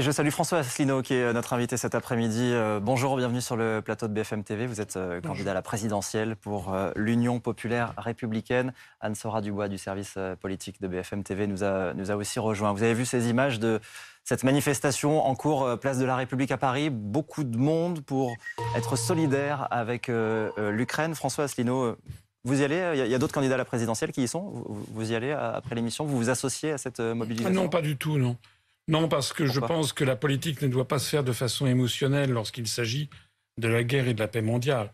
je salue François Asselineau qui est euh, notre invité cet après-midi. Euh, bonjour, bienvenue sur le plateau de BFM TV. Vous êtes euh, candidat à la présidentielle pour l'Union populaire républicaine. Anne-Sora Dubois du service politique de BFM TV nous a, nous a aussi rejoint. Vous avez vu ces images de cette manifestation en cours place de la République à Paris. Beaucoup de monde pour être solidaire avec l'Ukraine. François Asselineau, vous y allez Il y a d'autres candidats à la présidentielle qui y sont Vous y allez après l'émission Vous vous associez à cette ah mobilisation Non, pas du tout, non. Non, parce que je pense que la politique ne doit pas se faire de façon émotionnelle lorsqu'il s'agit de la guerre et de la paix mondiale.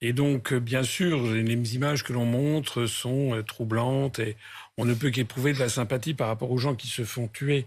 Et donc, euh, bien sûr, les images que l'on montre sont euh, troublantes et on ne peut qu'éprouver de la sympathie par rapport aux gens qui se font tuer.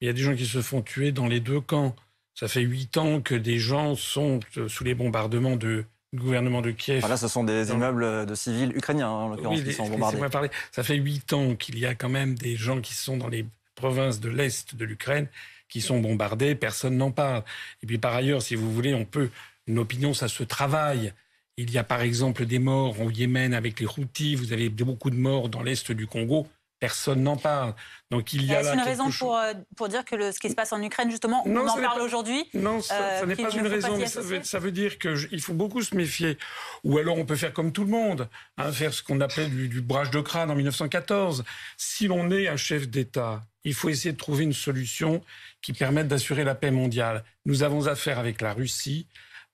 Il y a des gens qui se font tuer dans les deux camps. Ça fait huit ans que des gens sont euh, sous les bombardements du gouvernement de Kiev. Là, ce sont des immeubles de civils ukrainiens, en l'occurrence, qui sont bombardés. Ça fait huit ans qu'il y a quand même des gens qui sont dans les provinces de l'Est de l'Ukraine qui sont bombardées, personne n'en parle. Et puis par ailleurs, si vous voulez, on peut, une opinion, ça se travaille. Il y a par exemple des morts au Yémen avec les Houthis, vous avez beaucoup de morts dans l'Est du Congo, personne n'en parle. Donc il y a là une raison pour, euh, pour dire que le, ce qui se passe en Ukraine, justement, on en parle aujourd'hui Non, ça, euh, n'est pas une raison, ça veut, dire que dire qu'il faut beaucoup se méfier. Ou alors on peut faire comme tout le monde, hein, faire ce qu'on appelait du, du brage de crâne en 1914. Si l'on est un chef d'État il faut essayer de trouver une solution qui permette d'assurer la paix mondiale. Nous avons affaire avec la Russie,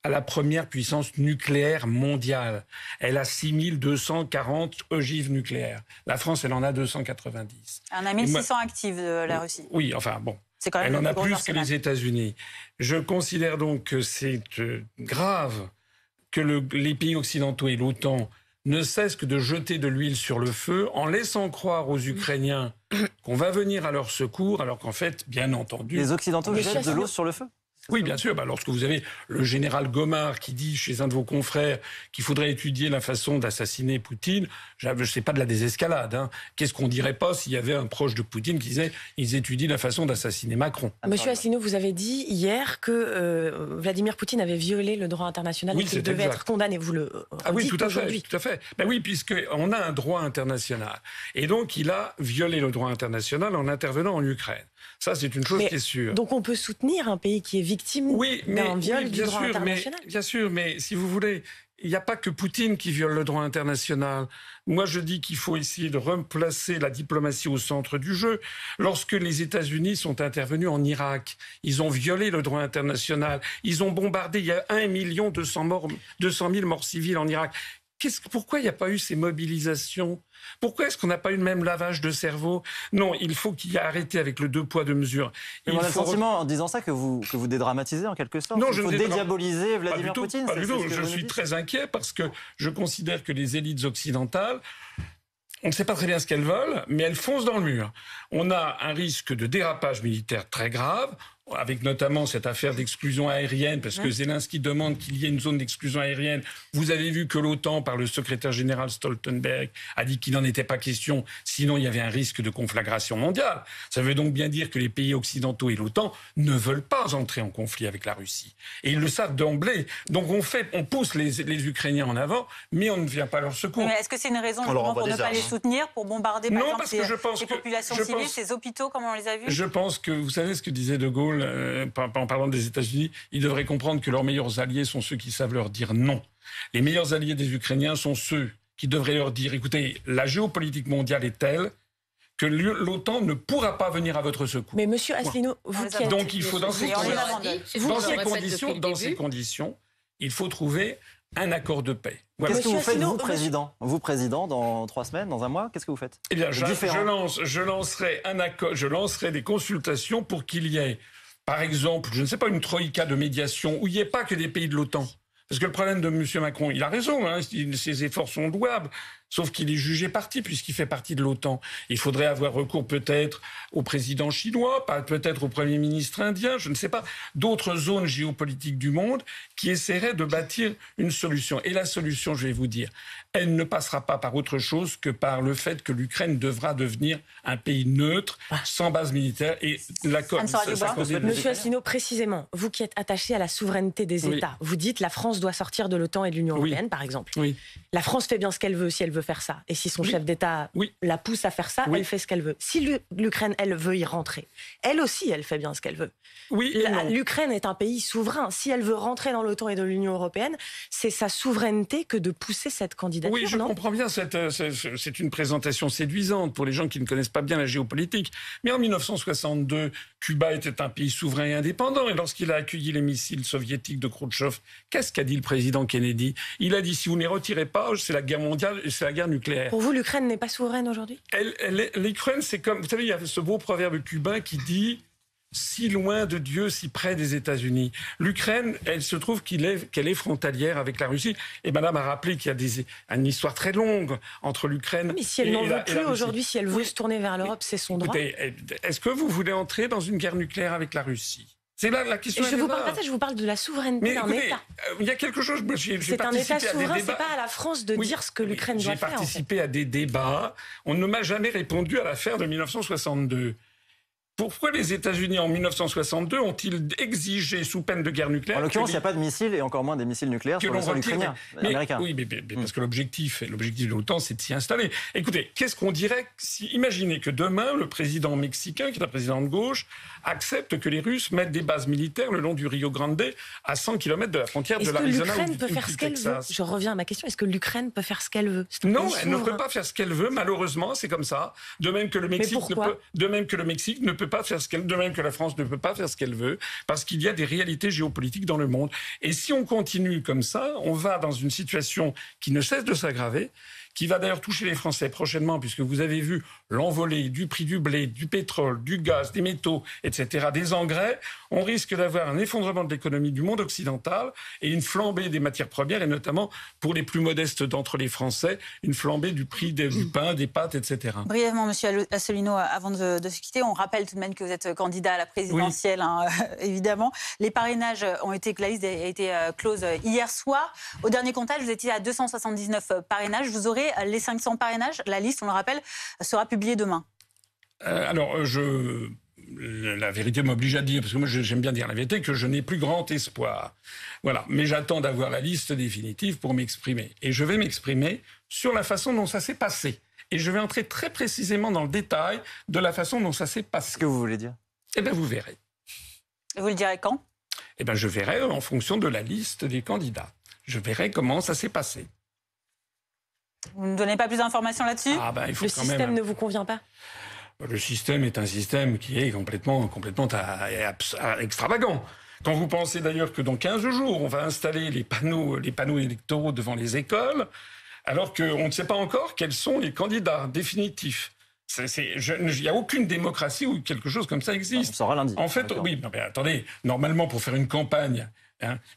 à la première puissance nucléaire mondiale. Elle a 6240 ogives nucléaires. La France, elle en a 290. Elle en a 1600 actives, euh, la Russie. Oui, enfin bon. C'est Quand même elle en a plus que les États-Unis. Je considère donc que c'est euh, grave que les pays occidentaux et l'OTAN ne cesse que de jeter de l'huile sur le feu en laissant croire aux Ukrainiens qu'on va venir à leur secours, alors qu'en fait, bien entendu... Les Occidentaux jettent de l'eau sur le feu oui, bien sûr. Bah, lorsque vous avez le général Gomard qui dit chez un de vos confrères qu'il faudrait étudier la façon d'assassiner Poutine, je ne sais pas de la désescalade. Hein. Qu'est-ce qu'on dirait pas s'il y avait un proche de Poutine qui disait ils étudient la façon d'assassiner Macron ah, Monsieur Asselineau, vous avez dit hier que euh, Vladimir Poutine avait violé le droit international et qu'il devait être condamné. Vous le euh, ah oui, tout à fait, tout ben oui, puisque on a un droit international et donc il a violé le droit international en intervenant en Ukraine. Ça, c'est une chose qui est sûre. Donc on peut soutenir un pays qui est oui, bien sûr, Mais, bien sûr, mais si vous voulez, il n'y a pas que Poutine qui viole le droit international. Moi, je dis qu'il faut essayer de remplacer la diplomatie au centre du jeu. Lorsque les États-Unis sont intervenus en Irak, ils ont violé le droit international. Ils ont bombardé. Il y a 1 million 200 morts, 200 000 morts civiles en Irak pourquoi il n'y a pas eu ces mobilisations Pourquoi est-ce qu'on n'a pas eu le même lavage de cerveau Non, il faut qu'il y ait arrêté avec le deux poids, deux mesures. Il le sentiment, en disant ça, que vous, vous dédramatisez en quelque sorte. Non, je faut dédiaboliser Vladimir pas Poutine. Pas du tout. Je suis très inquiet parce que je considère que les élites occidentales on ne sait pas très bien ce qu'elles veulent, mais elles foncent dans le mur. On a un risque de dérapage militaire très grave avec notamment cette affaire d'exclusion aérienne, parce que Zelensky demande qu'il y ait une zone d'exclusion aérienne. Vous avez vu que l'OTAN, par le secrétaire général Stoltenberg, a dit qu'il n'en était pas question, sinon il y avait un risque de conflagration mondiale. Ça veut donc bien dire que les pays occidentaux et l'OTAN ne veulent pas entrer en conflit avec la Russie. Et ils le savent d'emblée. Donc on fait, on pousse les, Ukrainiens en avant, mais on ne vient pas à leur secours. est-ce que c'est une raison pour ne pas les soutenir, pour bombarder par exemple, les, populations civiles, ces hôpitaux, comme on les a vus Je pense que, vous savez ce que disait De Gaulle euh, en parlant des États-Unis, ils devraient comprendre que leurs meilleurs alliés sont ceux qui savent leur dire non. Les meilleurs alliés des Ukrainiens sont ceux qui devraient leur dire, écoutez, la géopolitique mondiale est telle que l'OTAN ne pourra pas venir à votre secours. Mais Monsieur Asselineau, vous qui Donc il faut dans ces, conditions, dans ces conditions, il faut trouver un accord de paix. Qu'est-ce que vous faites, vous, président Vous, président, dans trois semaines, dans un mois, qu'est-ce que vous faites Eh bien, je, je, lance, je, lancerai un accord, je lancerai des consultations pour qu'il y ait par exemple, je ne sais pas, une troïka de médiation où il n'y ait pas que des pays de l'OTAN parce que le problème de M. Macron, il a raison, hein, ses efforts sont louables, sauf qu'il est jugé parti puisqu'il fait partie de l'OTAN. Il faudrait avoir recours peut-être au président chinois, peut-être au Premier ministre indien, je ne sais pas, d'autres zones géopolitiques du monde qui essaieraient de bâtir une solution. Et la solution, je vais vous dire, elle ne passera pas par autre chose que par le fait que l'Ukraine devra devenir un pays neutre, sans base militaire. Et l'accord... Monsieur Asselineau, précisément, vous qui êtes attaché à la souveraineté des États, vous dites la France doit sortir de l'OTAN et de l'Union européenne, par exemple. La France fait bien ce qu'elle veut si elle veut faire ça. Et si son chef d'État la pousse à faire ça, elle fait ce qu'elle veut. Si l'Ukraine, elle veut y rentrer, elle aussi, elle fait bien ce qu'elle veut. L'Ukraine est un pays souverain. Si elle veut rentrer dans l'OTAN et dans l'Union européenne, c'est sa souveraineté que de pousser cette candidature. Oui, je comprends bien. Euh, c'est une présentation séduisante pour les gens qui ne connaissent pas bien la géopolitique. Mais en 1962, Cuba était un pays souverain et indépendant. Et lorsqu'il a accueilli les missiles soviétiques de Khrouchtchev, qu'est-ce qu'elle dit le président Kennedy. Il a dit si vous ne retirez pas, c'est la guerre mondiale et c'est la guerre nucléaire. Pour vous, l'Ukraine n'est pas souveraine aujourd'hui L'Ukraine, c'est comme. Vous savez, il y a ce beau proverbe cubain qui dit si loin de Dieu, si près des États-Unis. L'Ukraine, elle se trouve qu'elle est, frontalière avec la Russie. Et Madame a rappelé qu'il y a une histoire très longue entre l'Ukraine. Ah, mais si elle n'en veut plus aujourd'hui, si elle veut se tourner vers l'Europe, c'est son droit. Est-ce que vous voulez entrer dans une guerre nucléaire avec la Russie c'est là la question. je vous parle pas de je vous parle de la souveraineté d'un État. Il y a quelque chose. C'est un État souverain, c'est pas à la France de dire ce que l'Ukraine doit faire. J'ai participé à des débats. On ne m'a jamais répondu à l'affaire de 1962. Pourquoi les États-Unis en 1962 ont-ils exigé, sous peine de guerre nucléaire, en l'occurrence, il n'y a pas de missiles et encore moins des missiles nucléaires que sur le Oui, mais, hmm. parce que l'objectif, l'objectif de l'OTAN, c'est de s'y installer. Écoutez, qu'est-ce qu'on dirait si, imaginez que demain, le président mexicain, qui est un président de gauche, accepte que les Russes mettent des bases militaires le long du Rio Grande, à 100 km de la frontière de l'Arizona. Est-ce que l'Ukraine peut faire ce qu'elle veut Je reviens à ma question. Est-ce que l'Ukraine peut faire ce qu'elle veut Non, elle ne peut pas faire ce qu'elle veut. Malheureusement, c'est comme ça. De même que le Mexique, peut, de même que le Mexique ne peut peut pas faire ce qu'elle, de même que la France ne peut pas faire ce qu'elle veut, parce qu'il y a des réalités géopolitiques dans le monde. Et si on continue comme ça, on va dans une situation qui ne cesse de s'aggraver qui va d'ailleurs toucher les Français prochainement, puisque vous avez vu l'envolée du prix du blé, du pétrole, du gaz, des métaux, etc., des engrais, on risque d'avoir un effondrement de l'économie du monde occidental et une flambée des matières premières, et notamment pour les plus modestes d'entre les Français, une flambée du prix des, du pain, des pâtes, etc. Brièvement, Monsieur Asselineau, avant de, se quitter, on rappelle tout de même que vous êtes candidat à la présidentielle, hein, euh, évidemment. Les parrainages ont été, la liste a été euh, close euh, hier soir. Au dernier comptage, vous étiez à 279 parrainages. Vous aurez euh, les 500 parrainages. La liste, on le rappelle, sera publiée demain. Euh, alors, euh, je la vérité m'oblige à dire, parce que moi j'aime bien dire la vérité, que je n'ai plus grand espoir. Voilà. Mais j'attends d'avoir la liste définitive pour m'exprimer. Et je vais m'exprimer sur la façon dont ça s'est passé. Et je vais entrer très précisément dans le détail de la façon dont ça s'est passé. ce que vous voulez dire Eh bien, vous verrez. vous le direz quand Eh bien, je verrai en fonction de la liste des candidats. Je verrai comment ça s'est passé. Vous ne donnez pas plus d'informations là-dessus ah, bah, Le système ne vous convient pas bah, Le système est un système qui est complètement, complètement extravagant. Quand vous pensez d'ailleurs que dans 15 jours, on va installer les panneaux, les panneaux électoraux devant les écoles, alors qu'on ne sait pas encore quels sont les candidats définitifs. Il n'y a aucune démocratie où quelque chose comme ça existe. Ah, on saura lundi. En fait, oui, mais attendez, normalement, pour faire une campagne,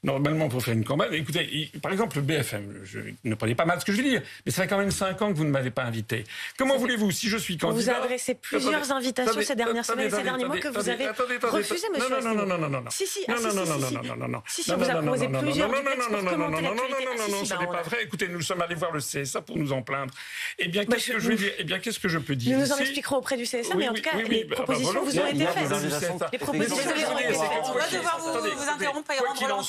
Normalement, pour faire une campagne, écoutez, par exemple, le BFM, je ne prenez pas mal ce que je vais dire, mais ça fait quand même 5 ans que vous ne m'avez pas invité. Comment voulez-vous, si je suis candidat... Vous avez adressé plusieurs invitations ces dernières semaines ces derniers mois que vous avez refusées, monsieur Non, non, non, non, non, non, non. Si, si, non, non, non, non, non, non, non. Si, si, vous avez proposé plusieurs Non, Non, non, non, Non, non, non, non, non, non, pas vrai. Écoutez, nous sommes allés voir le CSA pour nous en plaindre. et bien, qu'est-ce que je vais dire et bien, qu'est-ce que je peux dire Nous nous en expliquerons auprès du CSA, mais en tout cas, les propositions vous ont été faites. Les propositions vous ont été On va devoir vous interrompre et rendre quoi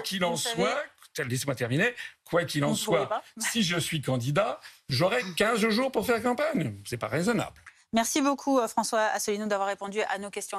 qu'il en soit, laissez-moi terminer. Quoi qu'il en soit, si je suis candidat, j'aurai 15 jours pour faire campagne. C'est pas raisonnable. Merci beaucoup euh, François Asselineau d'avoir répondu à nos questions.